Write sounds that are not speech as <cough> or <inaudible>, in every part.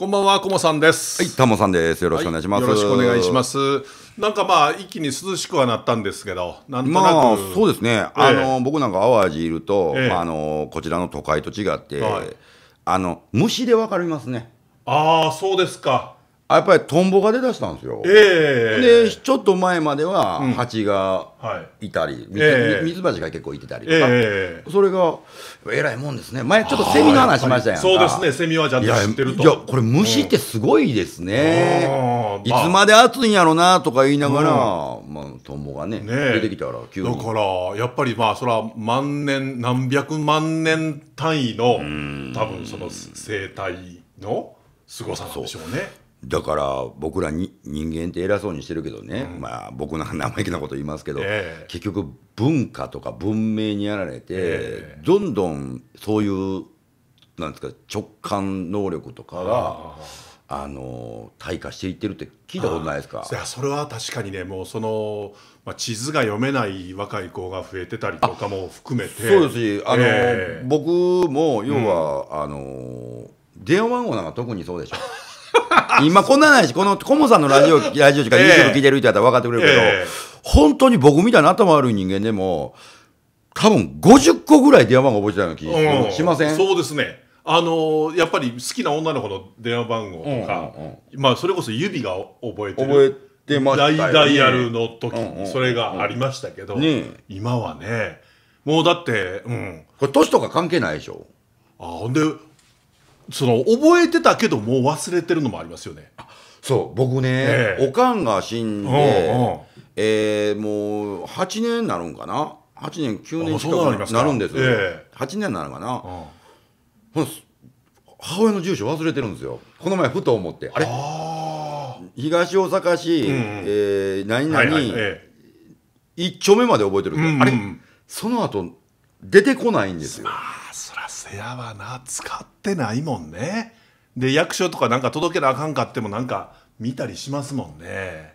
こんばんは、こもさんです。はい、たもさんです。よろしくお願いします、はい、よろしくお願いします。なんかまあ、一気に涼しくはなったんですけど、なんとなく。まあ、そうですね。えー、あの、僕なんか淡路いると、えー、あの、こちらの都会と違って、はい、あの、虫でわかりますね。ああ、そうですか。やっぱりトンボが出だしたんですよ、えー、でちょっと前までは蜂がいたり、ミツバチが結構いてたりとか、えー、それがえらいもんですね前ちょっとセミの話しましたやんそうですねセミはじゃあ知ってるといやこれ虫ってすごいですね、いつまで暑いんやろうなとか言いながら、まあ、トンボがね出てきたから急にだからやっぱりまあそれは万年何百万年単位の多分その生態のすごさなんでしょうねだから僕らに人間って偉そうにしてるけどね、うん、まあ僕の生意気なこと言いますけど、えー、結局文化とか文明にやられて、えー、どんどんそういうなんですか直感能力とかが。あの退化していってるって聞いたことないですかいやそれは確かにねもうその、まあ、地図が読めない若い子が増えてたりとかも含めてそうですしあの、えー、僕も要は、うん、あの電話番号なんか特にそうでしょ <laughs> 今こんなないし、このコモさんのラジオ、<laughs> ラジオとか YouTube 聞いてる人やったら分かってくれるけど、えー、本当に僕みたいな頭悪い人間でも、多分50個ぐらい電話番号覚えてたような気、うん、しませんそうですね。あのー、やっぱり好きな女の子の電話番号とか、うんうんうん、まあそれこそ指が覚えてる。覚えてましたね。大ダイヤルの時、うんうん、それがありましたけど、ね、今はね、もうだって、うん。これ年とか関係ないでしょ。あ、ほんで、その覚えてたけどもう忘れてるのもありますよね。そう僕ね、えおかんが死んで、ええー、もう8年なるんかな8年9年近くなるんですよ、え8年なるかな、うん、母親の住所忘れてるんですよこの前ふと思ってあれ東大阪市、うん、えー、何々、はいはい、え1丁目まで覚えてるけど、うんうん、あれその後出てこないんですよ。まあそらせやわな使ってないもんねで役所とかなんか届けなあかんかってもなんか見たりしますもんね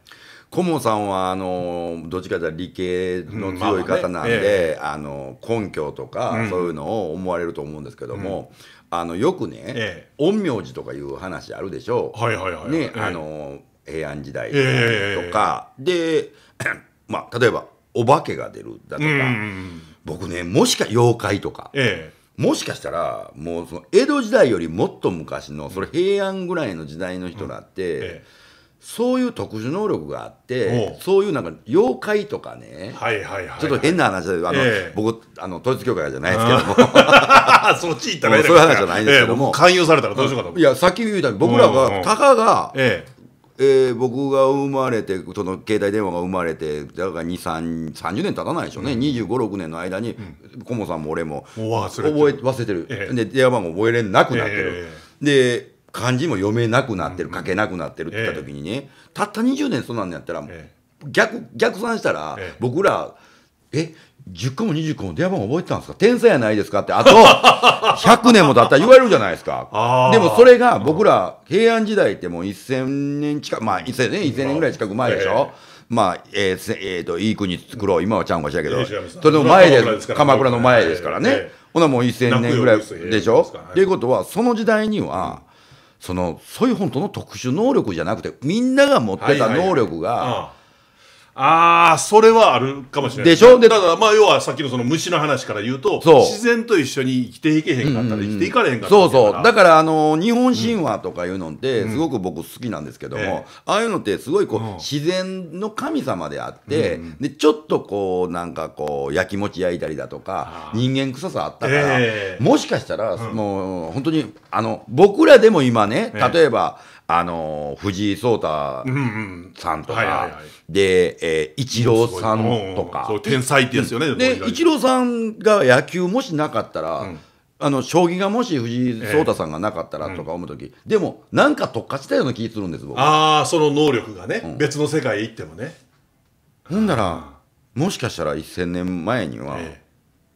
コモさんはあのどっちかというと理系の強い方なんで、あの根拠とかそういうのを思われると思うんですけども、あのよくね、陰陽師とかいう話あるでしょう、はいはいはいねあの平安時代とか、で、まあ、例えばお化けが出るだとか、僕ねもしか妖怪とか、えもしかしたらもうその江戸時代よりもっと昔のそれ平安ぐらいの時代の人らって、そういう特殊能力があってそういうなんか妖怪とかね、ちょっと変な話であの、僕あの統一教会じゃないですけども <laughs> そっち行ったら <laughs> そういう話じゃないですけども、勧誘されたらどうしようかといやさっき言ったように僕らがたかが、えー、僕が生まれてその携帯電話が生まれてだから30年経たないでしょうね、うん、2 5 6年の間に、うん、さんも俺も覚え忘れてる、ええ、で電話番号覚えれなくなってる、え、で漢字も読めなくなってる、書けなくなってるって言った時にね、たった20年そうなんやったら、逆逆算したら、僕らえ10個も20個も電話番号覚えてたんですか天才やないですかって、あと、100 <laughs> 年も経ったら言われるじゃないですか。でもそれが僕ら、平安時代ってもう1000年近く、まあ1000年、1000年ぐらい近く前でしょ、まあ、えー、えー、と、いい国作ろう。今はちゃうんかしらけど、それの前です。鎌倉の前ですからね。ほなもう1000年ぐらいでしょっていうことは、その時代には、その、そういう本当の特殊能力じゃなくて、みんなが持ってた能力が、ああそれはあるかもしれないでしょでだからまあ要はさっきのその虫の話から言うとそう自然と一緒に生きていけへんかったら生きていかれへんかったら、そうそうだからあの日本神話とかいうのってすごく僕好きなんですけども、ああいうのってすごいこう、自然の神様であって、うん、でちょっとこうなんかこうやきもち焼いたりだとか人間臭さあったから、えー、もしかしたら、うん、もう本当にあの僕らでも今ね例えば、あの藤井聡太さんとか、で、えー、イチローさんとか、天才ってやつよね、うん、でイチローさんが野球もしなかったら、うん、あの将棋がもし藤井聡太さんがなかったらとか思う時、えうん、でもなんか特化したような気するんです僕ああその能力がね、うん、別の世界へ行ってもねほんならもしかしたら1000年前には、え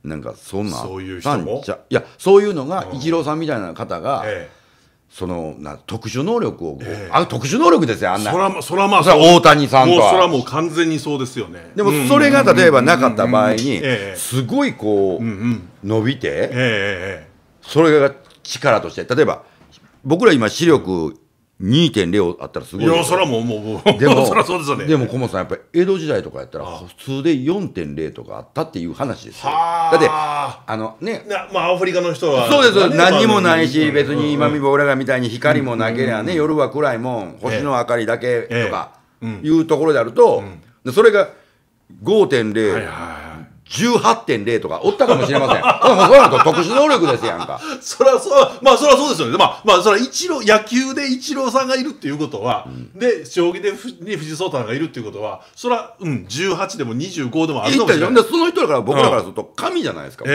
なんかそんなそういう人もいやそういうのがイチローさんみたいな方が、えそのな特殊能力を、えー、あ特殊能力ですよあんなそらそらまあそ大谷さんとはそらもう完全にそうですよねでもそれが例えばなかった場合にすごいこう、うんうん、伸びて、えー、それが力として例えば僕ら今視力2.0あったらすごいいやそれはもうもうでも <laughs> そそうですねでも小本さんやっぱり江戸時代とかやったら普通で4.0とかあったっていう話ですよだってあのねまあアフリカの人はそうです、何にもないし、別に今見ぼ俺らみたいに光もなけりゃね、夜は暗いもん星の明かりだけとかいうところであると、それが5.0、18.0とかおったかもしれません。<laughs> これもそ特殊能力ですやんか。そらそう、まあそらそうですよね。まあ、まあそら一郎、野球で一郎さんがいるっていうことは、うん、で、将棋でに藤井聡太がいるっていうことは、そら、うん、18でも25でもあるかもしれない。その人だから僕らからすると神じゃないですか。うん、え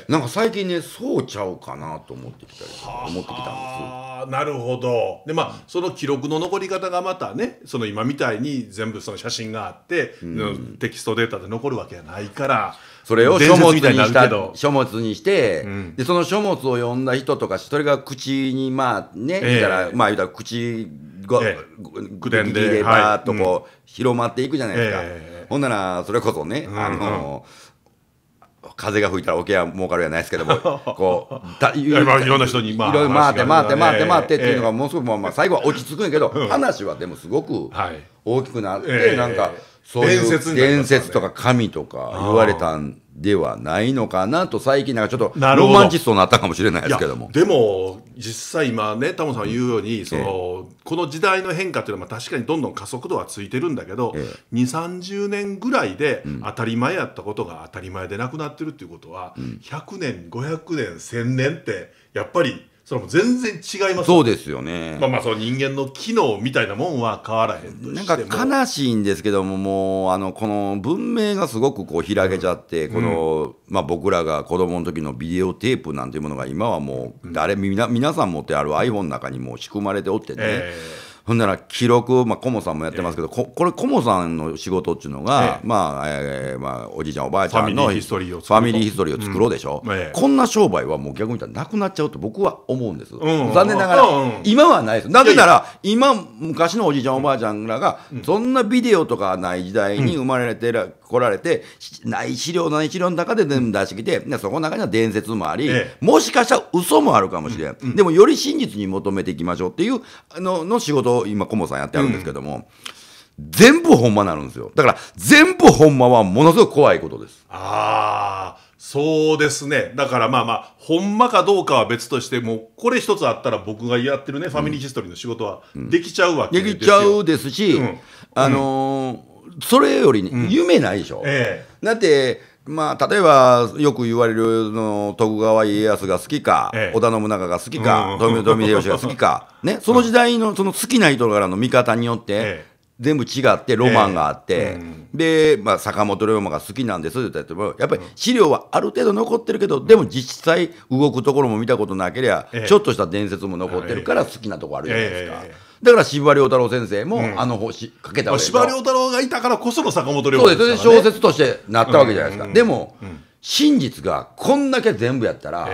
えー、なんか最近ね、そうちゃうかなと思ってきたり、思ってきたんです。ああ、なるほど。で、まあ、その記録の残り方がまたね、その今みたいに全部その写真があって、うん、テキストデータで残るわけやないから、ら、それを書物にした書物にして、うん、でその書物を読んだ人とかそれが口にまあね、えたらまあ言うたら口が、ええ、口伝でバーっとこう、はい、広まっていくじゃないですか、え、ほんならそれこそね、うんうん、あの風が吹いたら桶は儲かるやないですけども、こう、だいろいんな人に、まあ、いろいろ回って回って回って回ってっていうのが、ものすごく、まあ、最後は落ち着くんやけど、話はでもすごく大きくなって、なんか。そういう伝説とか神とか言われたんではないのかなと最近なんかちょっとロマンチストになったかもしれないですけどもでも実際今ねタモさん言うように、そのこの時代の変化っていうのは確かにどんどん加速度はついてるんだけど、ええ、2 3 0年ぐらいで当たり前やったことが当たり前でなくなってるっていうことは、うん、100年500年1000年ってやっぱりそれも全然違いますそうですよね。まあまあその人間の機能みたいなもんは変わらへんなんか悲しいんですけども、もうあのこの文明がすごくこう開けちゃって、うん、この、まあ僕らが子供の時のビデオテープなんていうものが今はもう誰、うん、皆さん持ってある iPhone の中にもう仕組まれておってね。えーほんなら記録、まあ、コモさんもやってますけど、ここれコモさんの仕事っていうのが、まあえーまあ、おじいちゃんおばあちゃんのファミリーヒストリーを作ろうーでしょ、うこんな商売はもう逆に言ったらなくなっちゃうと僕は思うんです、残念ながら、今はないですなぜなら今昔のおじいちゃんおばあちゃんらが、そんなビデオとかない時代に生まれてる、来られて、ない資料、ない資料の中で全部出してきて、そこの中には伝説もあり、ええ、もしかしたら嘘もあるかもしれんうん、でもより真実に求めていきましょうっていうのの仕事を今、コモさんやってあるんですけども。全部ほんまなるんですよ。だから全部ほんまはものすごく怖いことです。ああ、そうですね。だからまあまあ、ほんまかどうかは別として、もうこれ一つあったら僕がやってるね、うん、ファミリーヒストリーの仕事はできちゃうわけですよ、できちゃうですし、うん、あのーそれより夢ないでしょ。ええ、だってまあ、例えばよく言われるの徳川家康が好きか、織田信長が好きか、うん、富秀吉が好きか、ね、その時代のその好きな人からの見方によって、全部違ってロマンがあって、えーうん、で、まあ、坂本龍馬が好きなんですって言ってもやっぱり資料はある程度残ってるけど、うん、でも実際動くところも見たことなけりゃ、えー、ちょっとした伝説も残ってるから好きなとこあるじゃないですか。えー、だから司馬遼太郎先生も、うん、あの星かけたわけ司馬遼太郎がいたからこその坂本龍馬、ね、そうです小説としてなったわけじゃないですか、でも、真実がこんだけ全部やったら、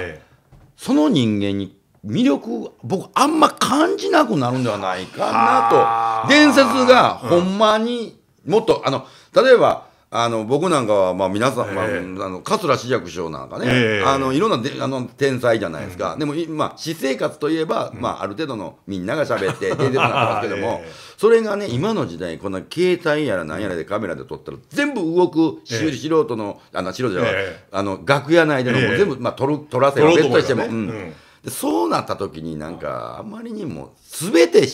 その人間に魅力僕あんま感じなくなるんではないかなと伝説がほんまにもっと、うん、あの例えばあの僕なんかは、まあ、皆さん、えー、あの桂枝雀師匠なんかね、えー、あのいろんなであの天才じゃないですか、うん、でも今私生活といえば、うん、まあ、ある程度のみんなが喋って <laughs> 出てるなってますけどもえー、それがね今の時代この携帯やら何やらでカメラで撮ったら全部動く、素人のあの素人じゃない、あの楽屋内でのも全部、まあ、撮る撮らせる、う別としても。うんでそうなった時になんかあんまりにも全て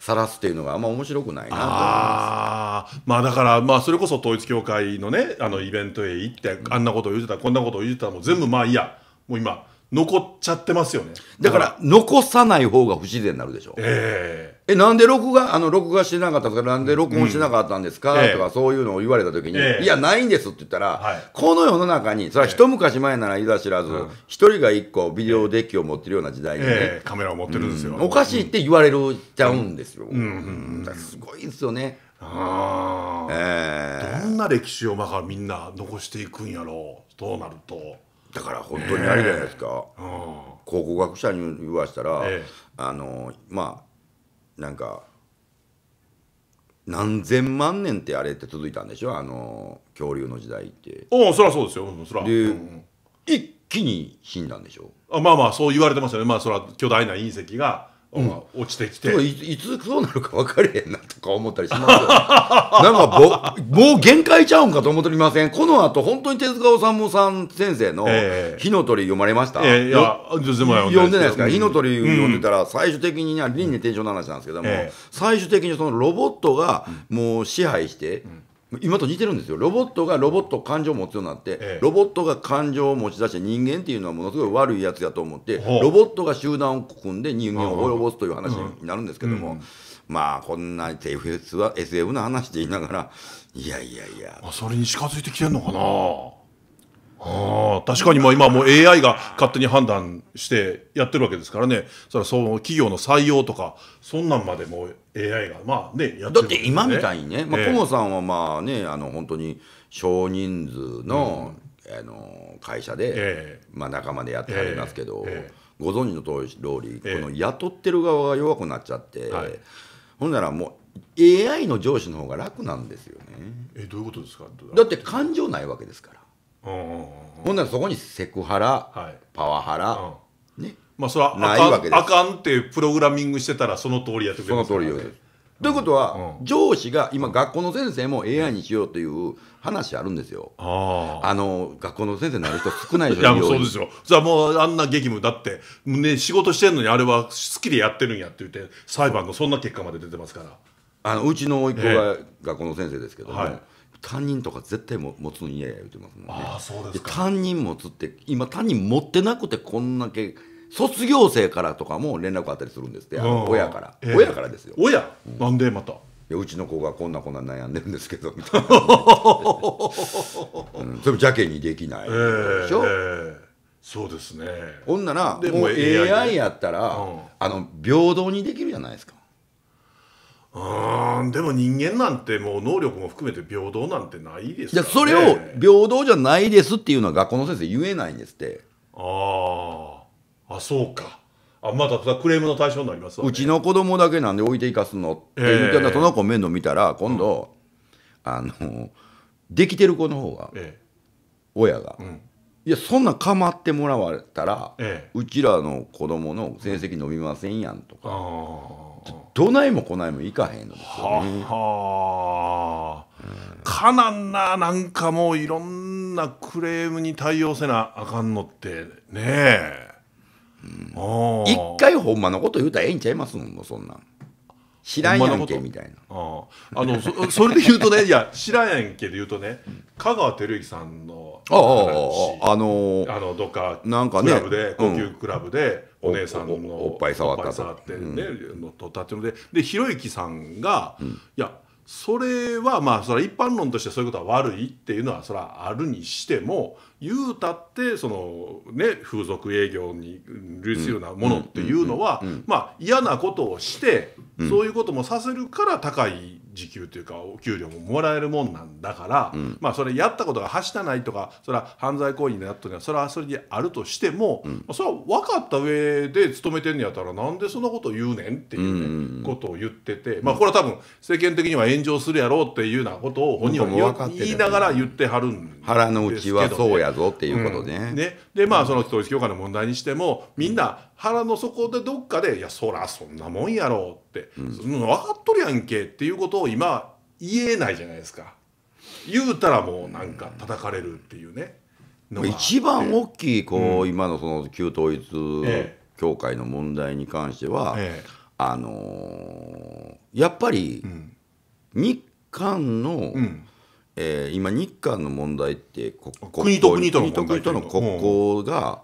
さらすっていうのがあんま面白くないなと思いますまあだからまあそれこそ統一教会のねあのイベントへ行ってあんなことを言ってたこんなことを言ってたもう全部まあいいやもう今残っちゃってますよねだから残さない方が不自然になるでしょ、ええ、なんで録画、あの、録画してなかったんですかなんで録音してなかったんですか、うん、とか、そういうのを言われたときに、ええ、いや、ないんですって言ったら、この世の中に、それは一昔前ならいざ知らず、一、人が一個ビデオデッキを持ってるような時代にね、え、カメラを持ってるんですよ、うん、おかしいって言われるちゃうんですよ。うん。すごいですよね。あえー、どんな歴史をまあみんな残していくんやろうどうなるとだから本当にありじゃないですか、えー、考古学者に言わしたら、えー、あのまあなんか何千万年ってあれって続いたんでしょあの恐竜の時代っておおそりゃそうですよ、うん、そら、で、うん、一気に死んだんでしょあまあまあそう言われてましたねまあそら巨大な隕石が落ちてきて、うん、いつどうなるか分かれへんなとか思ったりしますけど <laughs> なんかもう限界ちゃうんかと思っておりませんこの後本当に手塚治虫さん先生の「火の鳥」読まれました、えー、いや全然読んでないですか、うん、火の鳥読んでたら最終的に輪廻転生の話なんですけども、最終的にそのロボットがもう支配して、うん今と似てるんですよロボットがロボット感情を持つようになって、ええ、ロボットが感情を持ち出して人間っていうのはものすごい悪いやつやと思ってロボットが集団を組んで人間を滅ぼすという話になるんですけども、うんうん、まあこんな SF は SF の話で言いながらいやいやいやそれに近づいてきてるのかなああ、確かにまあ今もう AI が勝手に判断してやってるわけですからね。それその企業の採用とか、そんなんまでも AI がまあね、やってる、ね、だって今みたいにね、まあ、河野さんはまあね、あの本当に少人数の、えん、あの会社で、えー、まあ仲間でやってはりますけど、えー、ご存知の通り、この雇ってる側が弱くなっちゃって、はい、ほんならもう AI の上司の方が楽なんですよね。えどういうことですかだって感情ないわけですから。ほんならそこにセクハラ、はい、パワハラ、うん、ねまあそれはないあかんってプログラミングしてたらその通りやってくれますから、ね、その通りということは、上司が今、学校の先生も AI にしようという話あるんですよ。あの学校の先生になる人少ないでしょ、いやそうですよ。じゃあもうあんな激務だって、ね、仕事してんのにあれは好きでやってるんやって言って、裁判のそんな結果まで出てますから。あのうちの甥っ子が学校の先生ですけども、はい担任とか絶対も持つん嫌や言うてますもんねああそうですか担任持つって今担任持ってなくてこんだけ卒業生からとかも連絡あったりするんですって、親から、えー、親からですよ親、うん、なんでまたいやうちの子がこんなこんな悩んでるんですけどみたいな、<laughs> うん、それも邪気にできない、えー、でしょ、えーそうですねほんならもう AI やったら、うん、あの平等にできるじゃないですかんでも人間なんてもう能力も含めて平等なんてないですか、ね、それを平等じゃないですっていうのは学校の先生言えないんですってああそうかあまたクレームの対象になりますわ、ね、うちの子供だけなんで置いていかすのって言ってた、その子面倒見たら今度、うん、あのできてる子の方が、え親が。うんいやそんな構ってもらわれたら、ええ、うちらの子供の成績伸びませんやんとか、どないもこないも行かへんのですよ、ね、はあ、かなんななんかもういろんなクレームに対応せなあかんのってねえ、うん、一回ほんまのこと言うたらええんちゃいますもんそんなん知らんやんけみたいなあのそ <laughs> それで言うとねいや知らんやんけで言うとね香川照之さんの話あああのー、あのどっかなんか、ね、クラブで高級クラブで、うんお姉さんのおっぱい触った触ってね、うん、のとったってうのででひろゆきさんが、うん、いやそれはまあそれ一般論としてそういうことは悪いっていうのはそれはあるにしても言うたってそのね風俗営業に類するようなものっていうのはまあ嫌なことをしてそういうこともさせるから高い時給というかお給料ももらえるもんなんだから、うん、まあそれやったことがはしたないとかそれは犯罪行為になったのはそれはそれであるとしても、うん、それは分かった上で勤めてんやったらなんでそんなこと言うねんっていう、ねことを言ってて、まあこれは多分世間的には炎上するやろうっていうようなことを本人は言いながら言ってはるんですけど、ね、腹の内はそうやぞっていうことね。ねでまあその統一教会の問題にしてもみんな、腹の底でどっかで「いやそらそんなもんやろ」って、うん、分かっとるやんけっていうことを今言えないじゃないですか言うたらもうなんか叩かれるっていうね、一番大きいこう、今のその旧統一教会の問題に関しては、あのやっぱり日韓の、え今日韓の問題って国国と国との国交が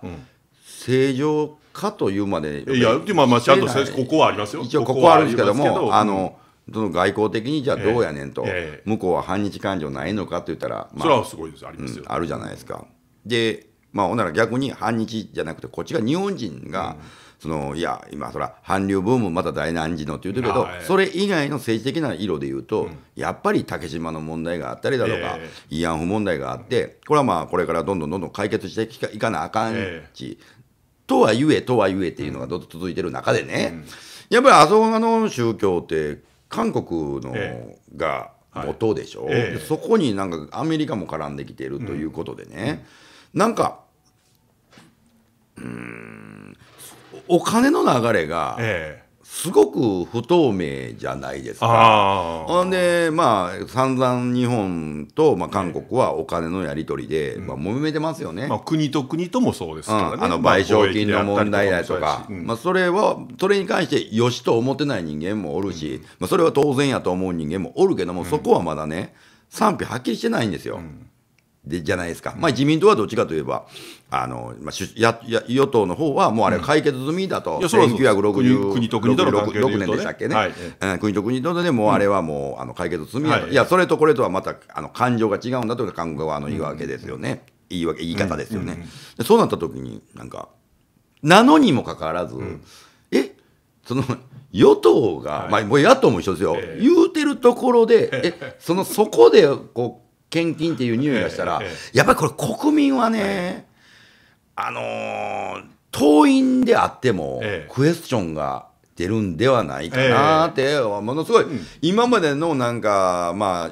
正常かというまでいやまあちゃんとここはありますよ一応ここはあるんですけどもあのその外交的にじゃあどうやねんと、ええ、向こうは反日感情ないのかと言ったら、まあ、それはすごいですありますよ、うん、あるじゃないですかでまあほんなら逆に反日じゃなくてこっちが日本人が、うん、そのいや今そら韓流ブームまた大難事のって言うてるけど、それ以外の政治的な色で言うと、うん、やっぱり竹島の問題があったりだとか、えー、慰安婦問題があってこれはまあこれからどんどんどんどん解決していかなあかんち、とはゆえとはゆえっていうのがどっと続いてる中でね、やっぱりあそこの宗教って韓国のが元でしょ、ええ、そこになんかアメリカも絡んできてるということでね、うん、なんかうんお金の流れが、ええすごく不透明じゃないですか。ほんで、まあ、散々日本と、まあ、韓国はお金のやり取りで、まあ、揉めてますよね、まあ、国と国ともそうですからね、あの賠償金の問題だとか、まあ、それは、それに関してよしと思ってない人間もおるし、まあ、それは当然やと思う人間もおるけども、そこはまだね、賛否はっきりしてないんですよ。うんでじゃないですか、まあ、自民党はどっちかといえば、あのまあ、しやや与党の方は、もうあれ、解決済みだと、うん、1966年でしたっけね、はいうん、国と国とで、ね、もうあれはもうあの解決済みだと、い、いや、それとこれとはまたあの感情が違うんだという感覚はあの言い訳ですよね、うん、言い訳言い方ですよね、うんうんそうなった時に、なんか、なのにもかかわらず、うん、えその与党が、はい、まあ、もう野党も一緒ですよ、えー、言うてるところで、<laughs> えそのそこでこう献金っていう匂いがしたら、やっぱりこれ国民はね、あのー、党員であっても、クエスチョンが出るんではないかなって、ものすごい、今までのなんか、まあ、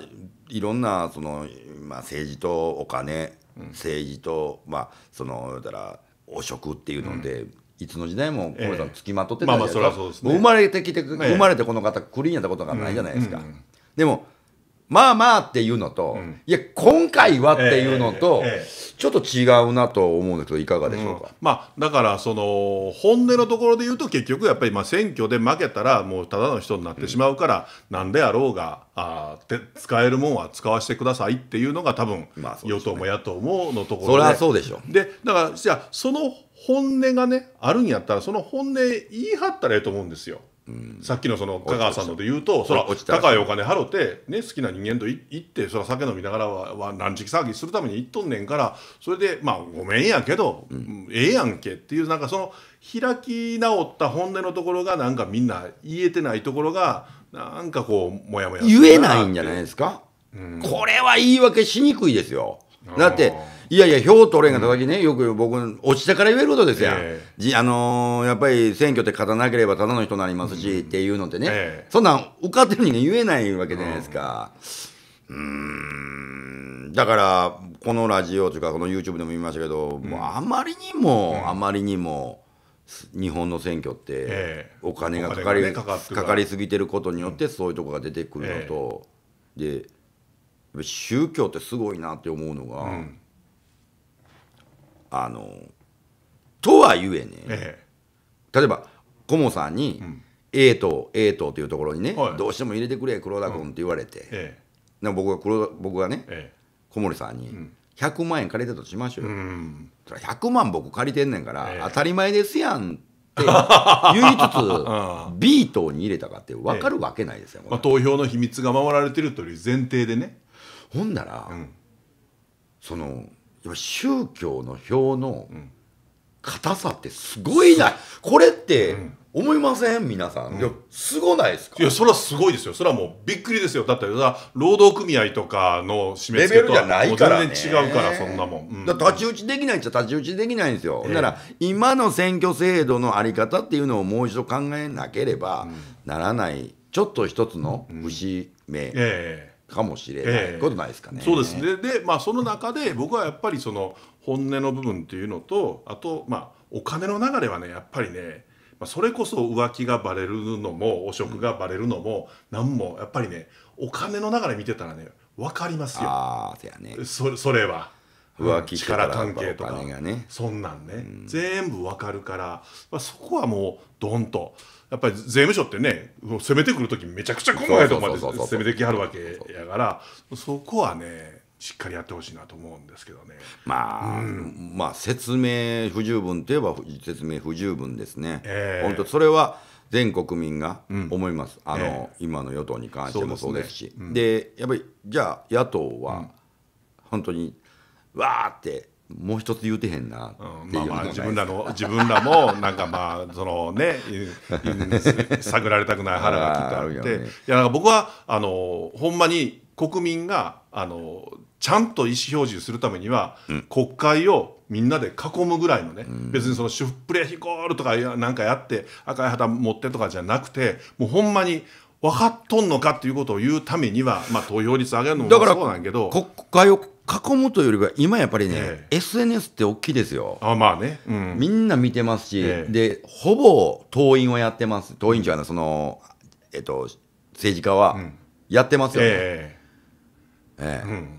いろんなその、まあ、政治とお金、政治と、まあ、そのだから汚職っていうので、うん、いつの時代も小れさんつきまとってたじゃないですか、ええまあまあそそですね、生まれてきて、生まれてこの方クリーンやったことがないじゃないですか。うんうん、でもまあまあっていうのと、うん、いや、今回はっていうのと、ちょっと違うなと思うんですけど、いかがでしょうか。うん、まあ、だから、その、本音のところで言うと、結局、やっぱり、まあ、選挙で負けたら、もう、ただの人になってしまうから、なんであろうが、あて使えるもんは使わせてくださいっていうのが、多分、まあね、与党も野党ものところで。それはそうでしょう。で、だから、じゃあ、その本音がね、あるんやったら、その本音言い張ったらええと思うんですよ。さっきのその香川さんので言うと、そら高いお金払って、ね、好きな人間と行って、そら酒飲みながらはは何時騒ぎするために行っとんねんから、それで、まあ、ごめんやけど、うん、ええやんけっていう、なんかその開き直った本音のところが、なんかみんな言えてないところが、なんかこう、もやもや言えないんじゃないですか、うん、これは言い訳しにくいですよ。だっていやいや、票取れんがたたきね、よく僕、落ちてから言えることですや、えー、あのー、やっぱり選挙って勝たなければただの人になりますし、うん、っていうのってね、えー、そんなん受かってるに、ね、言えないわけじゃないですか。うん、ん、だから、このラジオというか、この YouTube でも言いましたけど、うん、もうあまりにも、あまりにも、日本の選挙ってお金がかかりえかかかかりすぎてることによってそういうとこが出てくるのと、で宗教ってすごいなって思うのが、あのとはゆえね、ええ、例えば顧問さんに、うん、A 棟 A 棟というところにね、はい、どうしても入れてくれ黒田君って言われて、うんええ、僕が黒僕がね、ええ、小森さんに、100万円借りたとしましょうよ、うん、100万僕借りてんねんから、え、当たり前ですやんって <laughs> 言いつつ B 党に入れたかって分かるわけないですよ、まあ、投票の秘密が守られてるという前提でねほんなら、そのやっぱ宗教の票の硬さってすごいない、これって思いません皆さん、いやすごないですかいやそれはすごいですよそれはもうびっくりですよだって労働組合とかの締め付けとは全然違うからそんなもん、うん、だ太刀打ちできないっちゃ太刀打ちできないんですよ、えー、だから今の選挙制度の在り方っていうのをもう一度考えなければならない、ちょっと一つの節目、うんえーかもしれない、ことないですかね。そうですねで、まあ、その中で僕はやっぱりその本音の部分っていうのとあと、まあ、お金の流れはねやっぱりね、まあ、それこそ浮気がバレるのも汚職がバレるのも、何もやっぱりねお金の流れ見てたらね分かりますよあや、ね、そそれは。浮気力関係とか、ね、そんなんね、うん、全部わかるから、まあ、そこはもうドンとやっぱり税務署ってね攻めてくる時めちゃくちゃ細かいとこまで攻めてきはるわけやからそこはねしっかりやってほしいなと思うんですけどね。まあ、うん、まあ説明不十分といえば説明不十分ですね。えー、本当それは全国民が思います。うん、あの、えー、今の与党に関してもそうですし、で、ねうん、やっぱりじゃあ野党は本当にわーってもう一つ言うてへんなうん、まあまあ自分らの自分らもなんかまあそのね探られたくない腹がきっとあってね、いやなんか僕はあのほんまに国民があのちゃんと意思表示するためには、うん、国会をみんなで囲むぐらいのね、うん、別にそのシュプレヒコールとかなんかやって赤い旗持ってとかじゃなくてもうほんまに分かっとんのかっていうことを言うためには、まあ、投票率上げるのもそうなんやけど。国会を囲むというよりは今やっぱりね、え SNS って大きいですよあまあね、うん、みんな見てますし、え、でほぼ党員をやってます党員じゃないその、えっと、政治家はやってますよね、えええ、うん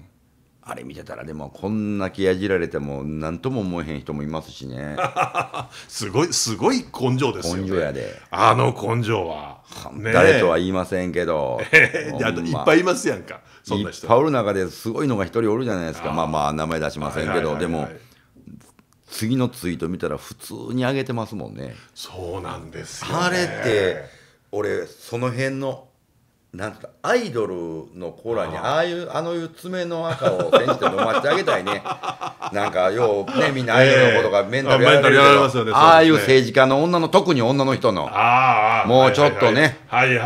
あれ見てたらでもこんなけやじられても何とも思えへん人もいますしね <laughs> すごいすごい根性ですよね根性やであの根性は、ね、誰とは言いませんけど、え <laughs> あといっぱいいますやんかそんな人いっぱいおる中ですごいのが一人おるじゃないですかまあまあ名前出しませんけど、でも次のツイート見たら普通に上げてますもんねそうなんです、ね、あれって俺その辺のなんかアイドルのコーラにああいうあのいう爪の赤を煎じて飲ませてあげたいね <laughs> なんかようねみんなアイドルのことがメンタルやられるけど、ね、ああいう政治家の女の特に女の人のもうちょっとねあげた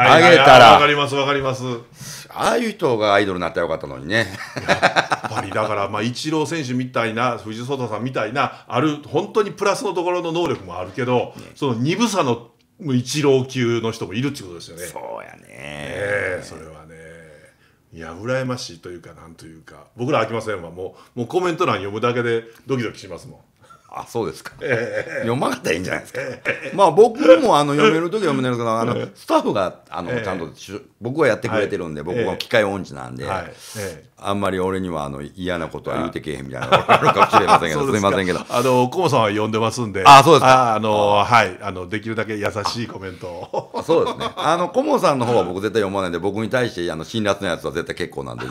らわかりますわかりますああいう人がアイドルになったらよかったのにねやっぱりだからまあ一郎選手みたいな藤井聡太さんみたいなある本当にプラスのところの能力もあるけど、ね、その鈍さのもう一郎級の人もいるってことですよね。そうやね、えそれはね。いや羨ましいというかなんというか僕ら飽きませんわもうもうコメント欄読むだけでドキドキしますもん。あそうですか、読まなかったらいいんじゃないですか、まあ僕もあの読める時は読めるんですけどあのスタッフがあのちゃんと、えー、僕はやってくれてるんで、僕は機械音痴なんで、はい、あんまり俺にはあの嫌なことは言うてけへんみたいなあるかもしれませんけど <laughs> すみませんけどあのコモさんは読んでますんであそうですかあのはいあのできるだけ優しいコメントをそうですねあのコモさんの方は僕絶対読まないんで僕に対してあの辛辣なやつは絶対結構なんで <laughs>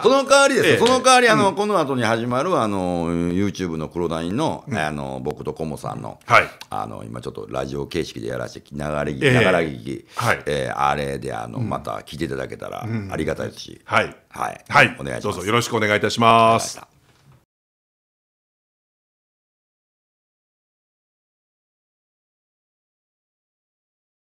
その代わりです、その代わりあの、この後に始まるあの YouTube YouTube の黒谷の,、あの僕とコモさんの,、はい、あの今ちょっとラジオ形式でやらせて流れ劇、えー、流れ劇、はいえー、あれであの、また聞いていただけたらありがたいですし、はいはい、はい、お願いしますどうぞよろしくお願いいたします。